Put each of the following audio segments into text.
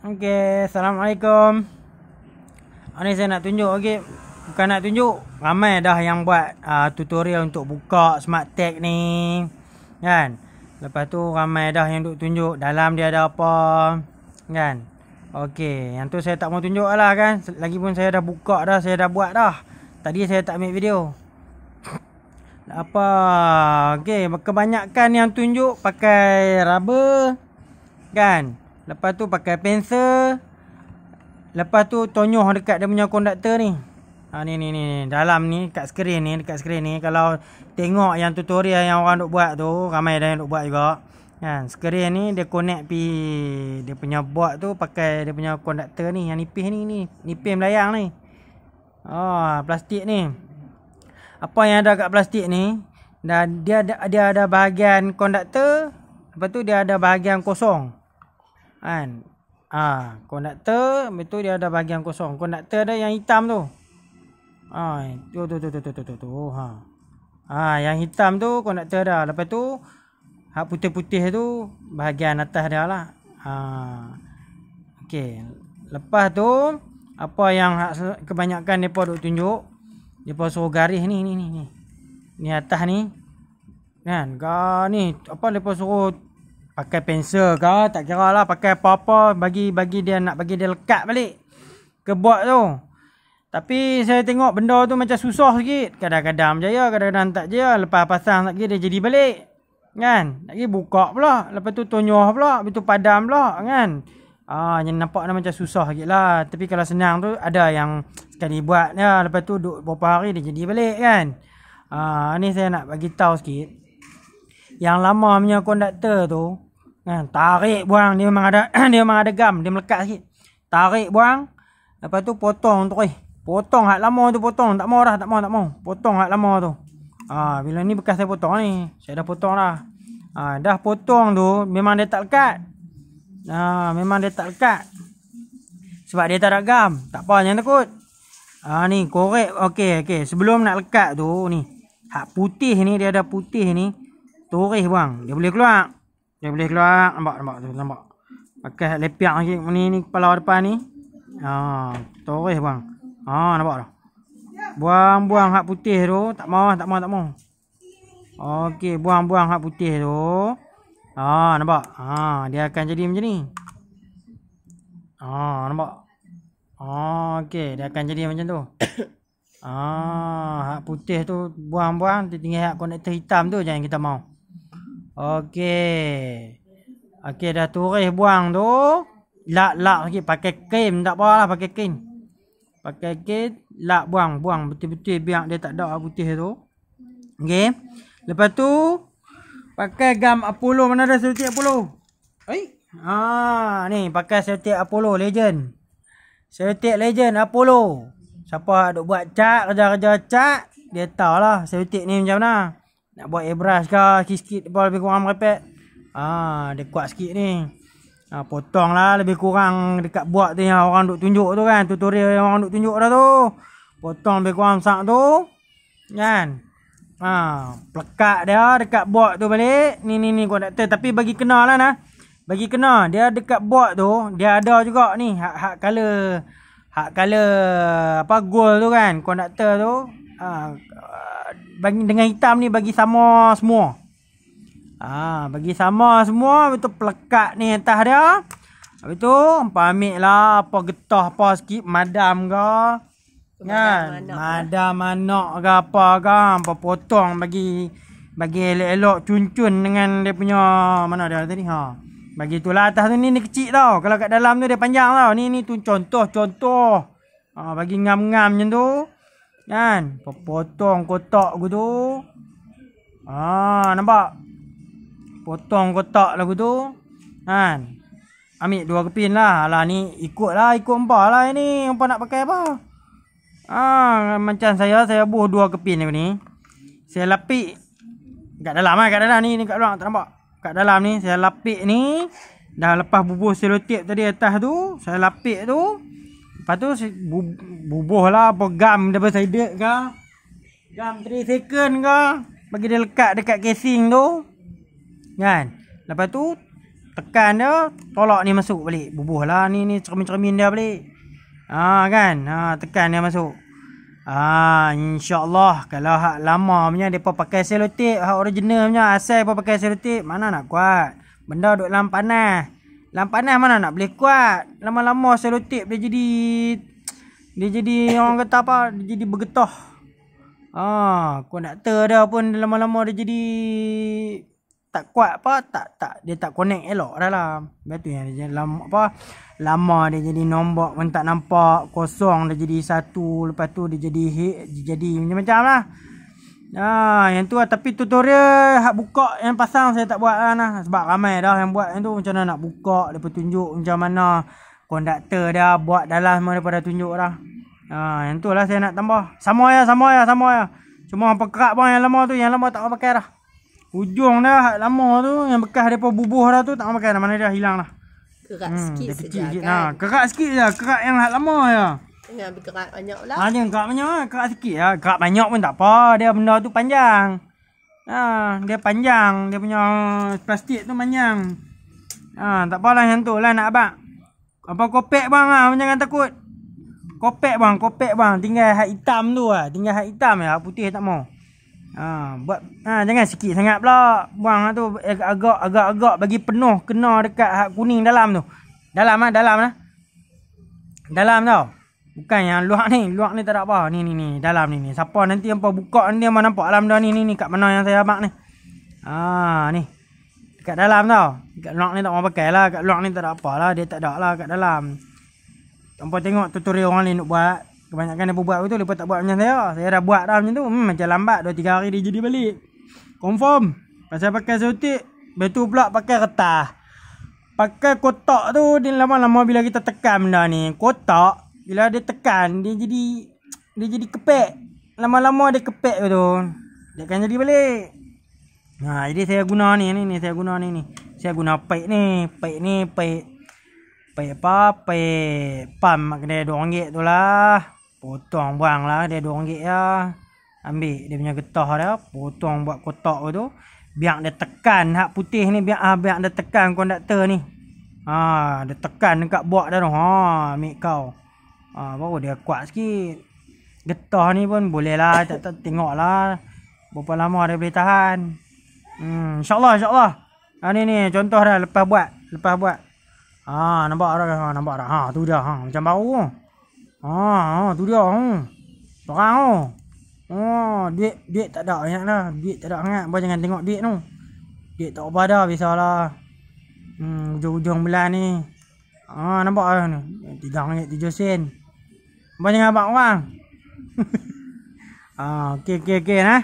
Okey, assalamualaikum. Hari ah, Ini saya nak tunjuk okey. Bukan nak tunjuk, ramai dah yang buat uh, tutorial untuk buka smart tag ni. Kan? Lepas tu ramai dah yang duk tunjuk dalam dia ada apa. Kan? Okey, yang tu saya tak mau tunjuk lah kan. Lagipun saya dah buka dah, saya dah buat dah. Tadi saya tak ambil video. Lah apa? Okey, kebanyakan yang tunjuk pakai rubber. Kan? Lepas tu pakai pensel, Lepas tu tonyoh dekat dia punya konduktor ni. Ha ni ni ni dalam ni kat skrin ni dekat skrin ni kalau tengok yang tutorial yang orang duk buat tu ramai dah yang duk buat juga. Kan skrin ni dia connect pi dia punya board tu pakai dia punya konduktor ni yang nipis ni ni nipis melayang ni. Oh plastik ni. Apa yang ada kat plastik ni dan dia ada dia ada bahagian konduktor lepas tu dia ada bahagian kosong kan ha, konduktor itu dia ada bahagian kosong konduktor ada yang hitam tu ha, tu tu tu tu tu tu tu, tu. Ha. ha. yang hitam tu konduktor ada lepas tu hak putih-putih tu bahagian atas dia lah ha. okey. lepas tu apa yang kebanyakan mereka duk tunjuk mereka suruh garis ni ni ni ni ni atas ni kan ga ni apa lepas suruh pakai pensel ke tak kira lah pakai apa-apa bagi bagi dia nak bagi dia lekat balik ke buat tu tapi saya tengok benda tu macam susah sikit kadang-kadang berjaya kadang-kadang tak jaya lepas pasang lagi dia jadi balik kan lagi buka pula lepas tu tonyoh pula lepas tu padam pula kan Ah, yang nampak dia macam susah sikit lah. Tapi kalau senang tu ada yang sekali buat ya. Lepas tu duduk beberapa hari dia jadi balik kan. Ah, ni saya nak bagi tahu sikit. Yang lama punya konduktor tu Kan, tarik buang dia memang ada dia memang ada gam, dia melekat sikit. Tarik buang. Lepas tu potong tu eh. Potong hak lama tu potong, tak mau dah, tak mau, tak mau. Potong hak lama tu. Ah, bila ni bekas saya potong ni. Saya dah potong dah. Ah, dah potong tu memang dia tak lekat. Ah, memang dia tak lekat. Sebab dia tak ada gam. Tak apa, jangan takut. Ah ni korek. Okey, okey. Sebelum nak lekat tu ni. Hak putih ni dia ada putih ni. Toreh, buang. Dia boleh keluar. Dia boleh keluar. Nampak, nampak. Nampak. Pakai lepiak lagi. Ni, ni kepala depan ni. Haa. Toreh bang. Haa, nampak dah. Buang-buang hak putih tu. Tak mau, tak mau, tak mau. Okey, buang-buang hak putih tu. Haa, nampak. Haa, dia akan jadi macam ni. Haa, nampak. Haa, okey. Dia akan jadi macam tu. Ah, hak putih tu buang-buang tinggal hak konektor hitam tu je yang kita mau. Okey. Okey dah turis buang tu. Lak-lak sikit pakai krim tak apa lah pakai krim. Pakai krim lak buang buang betul-betul biar dia tak ada putih tu. Okey. Lepas tu pakai gam Apollo mana ada setiap Apollo. Oi. Ha ah, ni pakai setiap Apollo legend. Setiap legend Apollo. Siapa duk buat cat kerja-kerja cak? dia tahulah setiap ni macam mana. Nak buat airbrush ke sikit-sikit apa lebih kurang merepek. Ah, dia kuat sikit ni. Ha, potong lah, lebih kurang dekat buat tu yang orang duk tunjuk tu kan, tutorial yang orang duk tunjuk dah tu. Potong lebih kurang sak tu. Kan? Ah, pelekat dia dekat buat tu balik. Ni ni ni konduktor tapi bagi kenal lah nah. Bagi kenal dia dekat buat tu, dia ada juga ni hak hak color. Hak color apa gold tu kan, konduktor tu. Ah, bagi dengan hitam ni bagi sama semua. Ah, bagi sama semua betul pelekat ni atas dia. Habis tu hangpa ambil lah apa getah apa sikit madam ke. Kan? Madam manak ke apa kan? Apa potong bagi bagi elok-elok cun-cun dengan dia punya mana dia tadi ha. Bagi tu lah atas tu ni ni kecil tau. Kalau kat dalam tu dia panjang tau. Ni ni tu contoh contoh. Ah, bagi ngam-ngam macam tu. Kan? Potong kotak aku tu. Ah, nampak? Potong kotak lah aku tu. Kan? Ambil dua kepin lah. Alah ni ikut lah. Ikut empah lah ni. Empah nak pakai apa? Ah, macam saya. Saya buh dua keping ni. Saya lapik. Kat dalam lah. Kat dalam ni. Ni kat luar. Tak nampak? Kat dalam ni. Saya lapik ni. Dah lepas bubur selotip tadi atas tu. Saya lapik tu. Lepas tu bu, bubuh lah apa gam dia bersedek ke. Gam 3 second ke. Bagi dia lekat dekat casing tu. Kan. Lepas tu tekan dia tolak ni masuk balik. Bubuh lah ni ni cermin-cermin dia balik. Ha kan. Ha tekan dia masuk. Ha insyaAllah kalau hak lama punya mereka pakai selotip. Hak original punya asal pun pakai selotip. Mana nak kuat. Benda duduk dalam panah. Lampu panas mana nak boleh kuat. Lama-lama selotip dia jadi dia jadi orang kata apa? Dia jadi bergetah. Ah, ha, konektor dia pun lama-lama dia jadi tak kuat apa tak tak dia tak connect elok dah lah betul yang dia jadi lama apa lama dia jadi nombok pun tak nampak kosong dia jadi satu lepas tu dia jadi hit, dia jadi macam-macam lah Ah, yang tu lah. Tapi tutorial hak buka yang pasang saya tak buat lah. Nah. Sebab ramai dah yang buat yang tu. Macam mana nak buka. Dia tunjuk macam mana. Konduktor dia buat dalam semua daripada tunjuk lah. Ah, yang tu lah saya nak tambah. Sama ya, sama ya, sama ya. Cuma pekerak bang yang lama tu. Yang lama tak pakai dah. Ujung dah hak lama tu. Yang bekas dia pun bubuh dah tu. Tak pakai dah. Mana dia hilang lah. Kerak hmm, sikit saja kan. Nah, kerak sikit je. Kerak yang hak lama ya. Jangan bergerak banyak lah. Ha, jangan gerak banyak ah, lah. Gerak sikit banyak pun tak apa. Dia benda tu panjang. Ha, dia panjang. Dia punya ah, plastik tu panjang. Ha, tak apalah yang tu lah nak abang. Apa kopek bang lah. Jangan takut. Kopek bang. Kopek bang. Tinggal hak hitam tu lah. Tinggal hak hitam ya. Hak putih tak mau. Ha, buat ha, jangan sikit sangat pula. Buang lah tu agak agak agak bagi penuh kena dekat hak kuning dalam tu. Dalam ah, dalam lah. Dalam tau. Lah. Bukan yang luak ni, luak ni tak ada apa. Ni ni ni, dalam ni ni. Siapa nanti hangpa buka nanti mana nampak dalam dah ni ni ni kat mana yang saya habaq ni. Ah, ni. Dekat dalam tau. Dekat luak ni tak mau pakai lah. Kat luak ni tak ada apa lah. Dia tak ada lah kat dalam. Hangpa tengok tutorial orang lain nak buat. Kebanyakan dia buat tu lepas tak buat macam saya. Saya dah buat dah macam tu. Hmm, macam lambat Dua tiga hari dia jadi balik. Confirm. Pasal pakai sotik, betul pula pakai kertas. Pakai kotak tu dia lama-lama bila kita tekan benda ni, kotak bila dia tekan Dia jadi Dia jadi kepek Lama-lama dia kepek tu Dia akan jadi balik Ha, jadi saya guna ni, ni, ni saya guna ni, ni. Saya guna paik ni, paik ni, paik. Paik apa? Paik pam mak dia dua ringgit tu lah. Potong buang lah dia dua ringgit ya. Ambil dia punya getah dia, potong buat kotak tu. Biar dia tekan hak putih ni, biar ah, biar dia tekan konduktor ni. Ha, dia tekan dekat buat dah tu. Ha, ambil kau. Ah, baru dia kuat sikit. Getah ni pun boleh lah. Tak, tak tengok lah. Berapa lama dia boleh tahan. Hmm, InsyaAllah, insyaAllah. Ha, ah, ni ni, contoh dah lepas buat. Lepas buat. Ha, ah, nampak dah. Ha, nampak dah. Ha, tu dia. Ha, macam baru. Ha, ha tu dia. Ha. Hmm. Terang tu. Oh. oh, duit duit tak ada banyak lah. Duit tak ada sangat. Buat jangan tengok duit tu. Duit tak apa dah biasa lah. Hmm, hujung-hujung bulan ni. Ah, nampak lah ni. Tiga ringgit tujuh sen banyak abang orang ah, ok ok ok nah.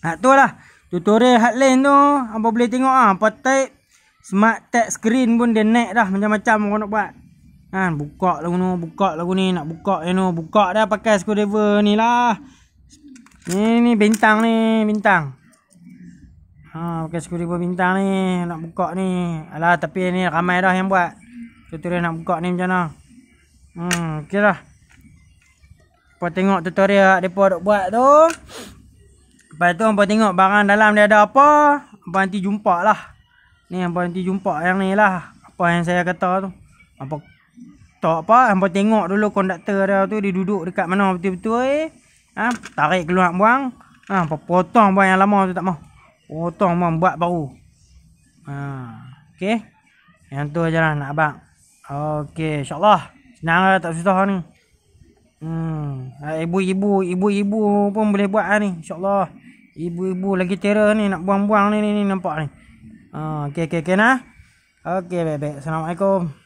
Nah, tu lah tutorial hotline tu apa boleh tengok ah, apa tak smart tag screen pun dia naik dah macam-macam orang nak buat ha, buka lagu ni buka lagu ni nak buka ya, no. buka dah pakai screwdriver ni lah ni ni bintang ni bintang ha, pakai screwdriver bintang ni nak buka ni alah tapi ni ramai dah yang buat tutorial nak buka ni macam mana hmm, ok lah. Hampa tengok tutorial yang mereka buat tu. Lepas tu hampa tengok barang dalam dia ada apa. Hampa nanti jumpa lah. Ni hampa nanti jumpa yang ni lah. Apa yang saya kata tu. apa, tak apa. Hampa tengok dulu konduktor dia tu. Dia duduk dekat mana betul-betul eh. Ha? Tarik keluar buang. Ha, hampa potong buang yang lama tu tak mau, Potong buang buat baru. Ha. Okay. Yang tu je lah nak abang. Okay. InsyaAllah. Senang lah, tak susah ni. Hmm. ibu-ibu ibu-ibu pun boleh buat lah ni insyaallah ibu-ibu lagi terror ni nak buang-buang ni ni, ni nampak ni ha uh, okey okey okey nah okey baik baik assalamualaikum